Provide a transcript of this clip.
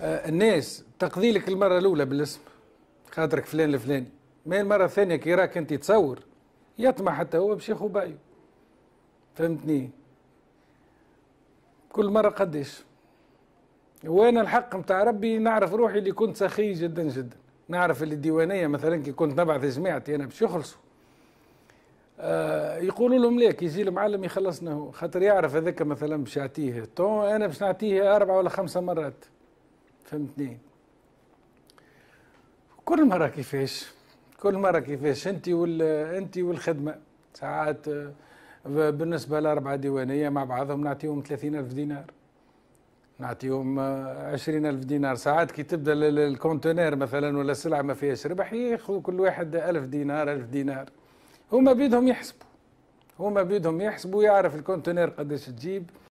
آه، الناس تقضي لك المره الاولى بالاسم خاطرك فلان الفلاني ما المره الثانيه كي راك انت تصور يطمع حتى هو باش ياخذ بايو فهمتني كل مره قداش وانا الحق نتاع ربي نعرف روحي اللي كنت سخي جدا جدا نعرف اللي الديوانيه مثلا كي كنت نبعث جماعتي انا باش يخلصوا آه يقولوا لهم ليك يجي المعلم يخلصنا هو خاطر يعرف هذاك مثلا باش يعطيه طون انا باش نعطيه اربعه ولا خمسه مرات فهمتني كل مره كيفاش كل مره كيفاش انت وال انت والخدمه ساعات بالنسبه لاربعه ديوانيه مع بعضهم نعطيهم 30000 دينار نعطيهم آه، عشرين ألف دينار ساعات كي تبدا الكونتينير مثلا ولا السلعة ما فيهاش ربح ياخذوا كل واحد ألف دينار ألف دينار هما بيدهم يحسبوا هما بيدهم يحسبوا يعرف الكونتينير قداش تجيب